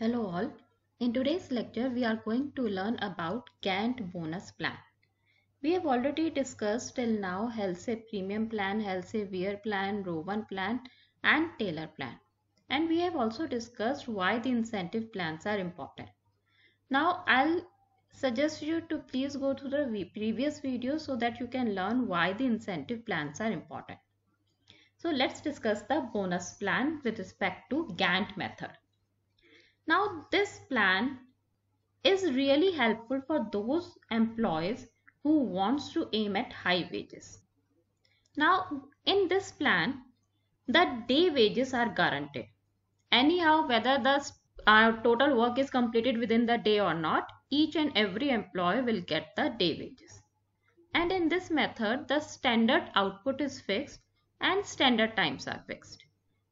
Hello all. In today's lecture, we are going to learn about Gantt bonus plan. We have already discussed till now Helse premium plan, Helse wear plan, Rowan plan and Taylor plan. And we have also discussed why the incentive plans are important. Now I'll suggest you to please go to the previous video so that you can learn why the incentive plans are important. So let's discuss the bonus plan with respect to Gantt method. Now this plan is really helpful for those employees who wants to aim at high wages. Now in this plan, the day wages are guaranteed. Anyhow, whether the uh, total work is completed within the day or not, each and every employee will get the day wages. And in this method, the standard output is fixed and standard times are fixed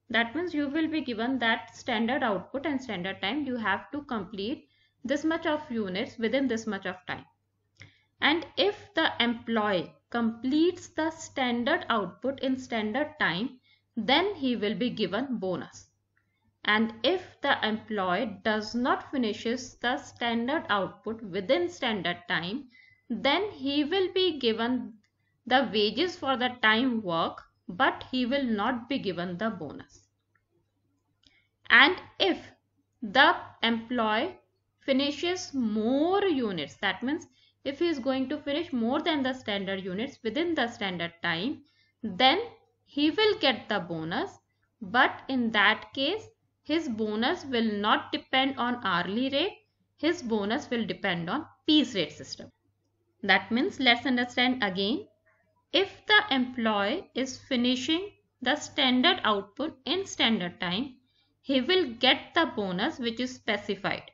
that means you will be given that standard output and standard time you have to complete this much of units within this much of time and if the employee completes the standard output in standard time then he will be given bonus and if the employee does not finishes the standard output within standard time then he will be given the wages for the time work but he will not be given the bonus. And if the employee finishes more units, that means if he is going to finish more than the standard units within the standard time, then he will get the bonus. But in that case, his bonus will not depend on hourly rate. His bonus will depend on piece rate system. That means let's understand again if the employee is finishing the standard output in standard time, he will get the bonus which is specified.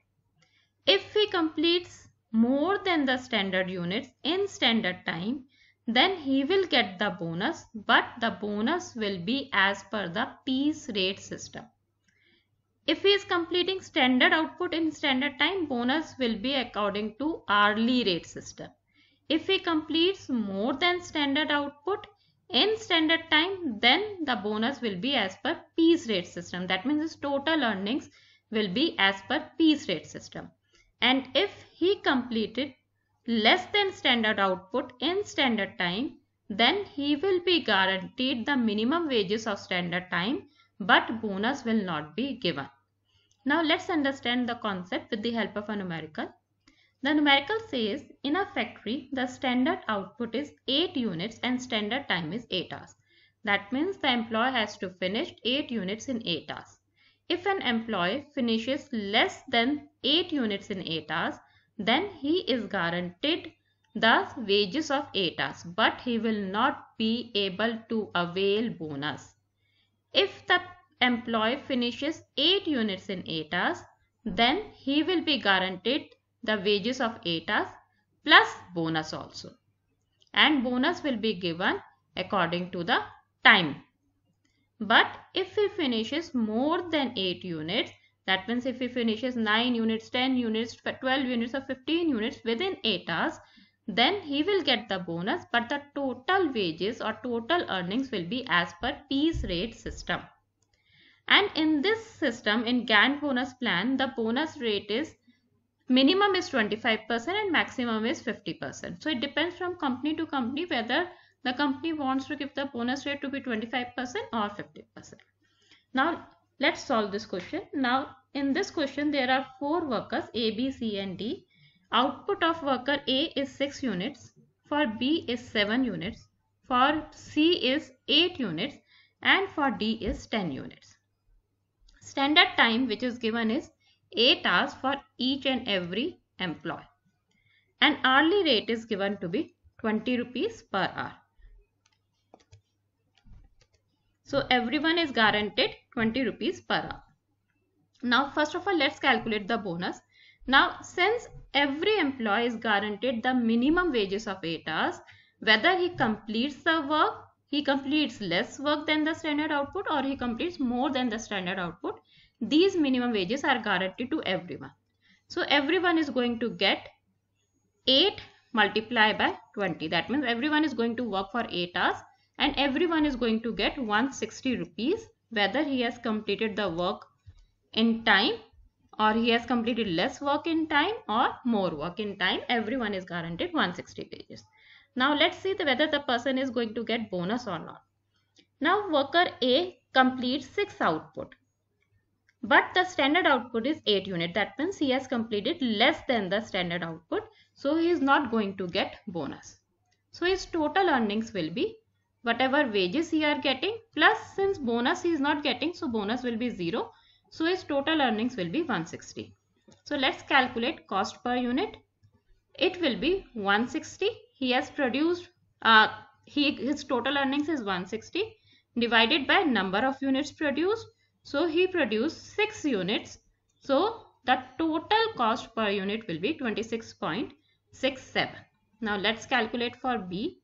If he completes more than the standard units in standard time, then he will get the bonus but the bonus will be as per the piece rate system. If he is completing standard output in standard time, bonus will be according to hourly rate system. If he completes more than standard output in standard time, then the bonus will be as per piece rate system. That means his total earnings will be as per piece rate system. And if he completed less than standard output in standard time, then he will be guaranteed the minimum wages of standard time but bonus will not be given. Now let's understand the concept with the help of a numerical. The numerical says in a factory the standard output is 8 units and standard time is 8 hours. That means the employee has to finish 8 units in 8 hours. If an employee finishes less than 8 units in 8 hours, then he is guaranteed the wages of 8 hours but he will not be able to avail bonus. If the employee finishes 8 units in 8 hours, then he will be guaranteed the wages of 8 hours plus bonus also. And bonus will be given according to the time. But if he finishes more than 8 units, that means if he finishes 9 units, 10 units, 12 units or 15 units within 8 hours, then he will get the bonus but the total wages or total earnings will be as per piece rate system. And in this system, in Gantt bonus plan, the bonus rate is minimum is 25% and maximum is 50%. So it depends from company to company whether the company wants to give the bonus rate to be 25% or 50%. Now let's solve this question. Now in this question there are four workers A, B, C and D. Output of worker A is 6 units, for B is 7 units, for C is 8 units and for D is 10 units. Standard time which is given is 8 hours for each and every employee. An hourly rate is given to be 20 rupees per hour. So everyone is guaranteed 20 rupees per hour. Now first of all let's calculate the bonus. Now since every employee is guaranteed the minimum wages of 8 hours, whether he completes the work, he completes less work than the standard output or he completes more than the standard output, these minimum wages are guaranteed to everyone. So everyone is going to get 8 multiplied by 20. That means everyone is going to work for 8 hours and everyone is going to get 160 rupees whether he has completed the work in time or he has completed less work in time or more work in time. Everyone is guaranteed 160 pages. Now let's see the, whether the person is going to get bonus or not. Now worker A completes 6 output but the standard output is 8 unit that means he has completed less than the standard output so he is not going to get bonus so his total earnings will be whatever wages he are getting plus since bonus he is not getting so bonus will be 0 so his total earnings will be 160 so let's calculate cost per unit it will be 160 he has produced uh, he his total earnings is 160 divided by number of units produced so he produced 6 units. So the total cost per unit will be 26.67. Now let's calculate for B.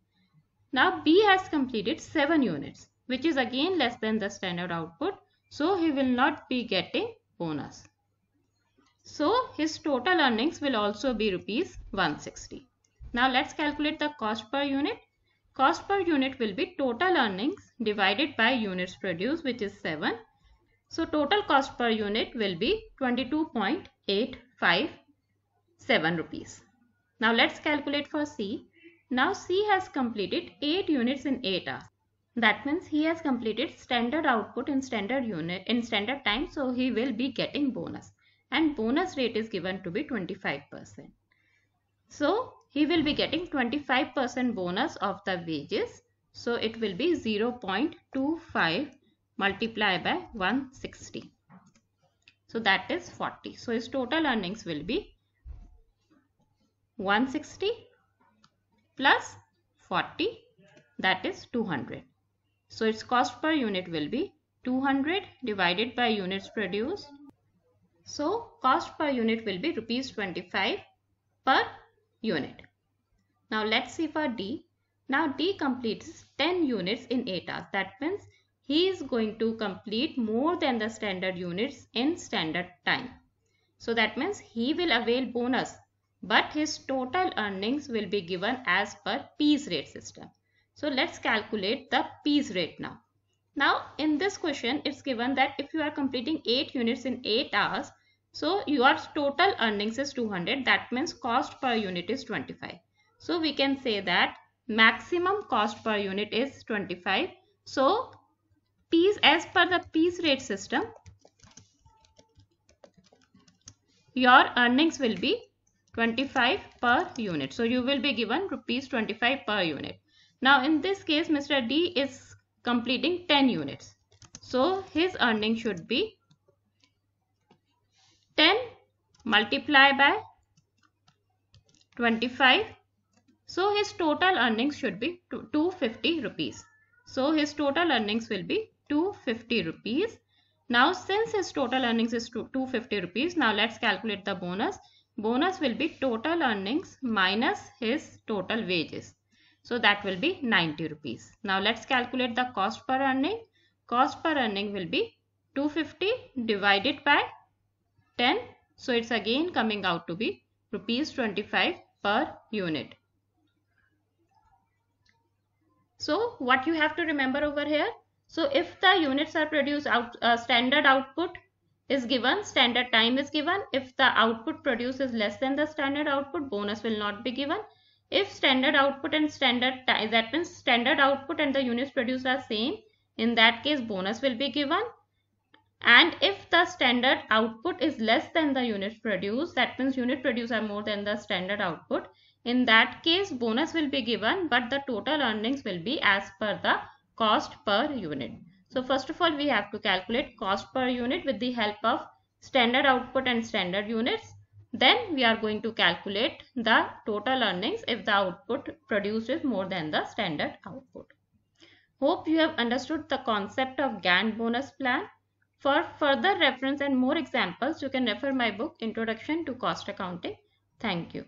Now B has completed 7 units which is again less than the standard output. So he will not be getting bonus. So his total earnings will also be rupees 160. Now let's calculate the cost per unit. Cost per unit will be total earnings divided by units produced which is 7 so total cost per unit will be 22.857 rupees. Now let's calculate for C. Now C has completed 8 units in 8 hours. That means he has completed standard output in standard unit in standard time so he will be getting bonus and bonus rate is given to be 25%. So he will be getting 25% bonus of the wages so it will be 0.25 multiply by 160. So that is 40. So his total earnings will be 160 plus 40 that is 200. So its cost per unit will be 200 divided by units produced. So cost per unit will be rupees 25 per unit. Now let's see for D. Now D completes 10 units in 8 hours. That means he is going to complete more than the standard units in standard time. So that means he will avail bonus but his total earnings will be given as per piece rate system. So let's calculate the piece rate now. Now in this question it's given that if you are completing 8 units in 8 hours so your total earnings is 200 that means cost per unit is 25. So we can say that maximum cost per unit is 25. So piece as per the piece rate system your earnings will be 25 per unit so you will be given rupees 25 per unit now in this case mr d is completing 10 units so his earning should be 10 multiply by 25 so his total earnings should be 250 rupees so his total earnings will be 250 rupees. Now since his total earnings is 250 rupees, now let's calculate the bonus. Bonus will be total earnings minus his total wages. So that will be 90 rupees. Now let's calculate the cost per earning. Cost per earning will be 250 divided by 10. So it's again coming out to be rupees 25 per unit. So what you have to remember over here? So if the units are produced out uh, standard output is given, standard time is given. If the output produced is less than the standard output, bonus will not be given. If standard output and standard time, that means standard output and the units produced are same, in that case bonus will be given. And if the standard output is less than the units produced, that means unit produced are more than the standard output, in that case bonus will be given but the total earnings will be as per the cost per unit. So first of all we have to calculate cost per unit with the help of standard output and standard units. Then we are going to calculate the total earnings if the output produced is more than the standard output. Hope you have understood the concept of GAN bonus plan. For further reference and more examples, you can refer my book Introduction to Cost Accounting. Thank you.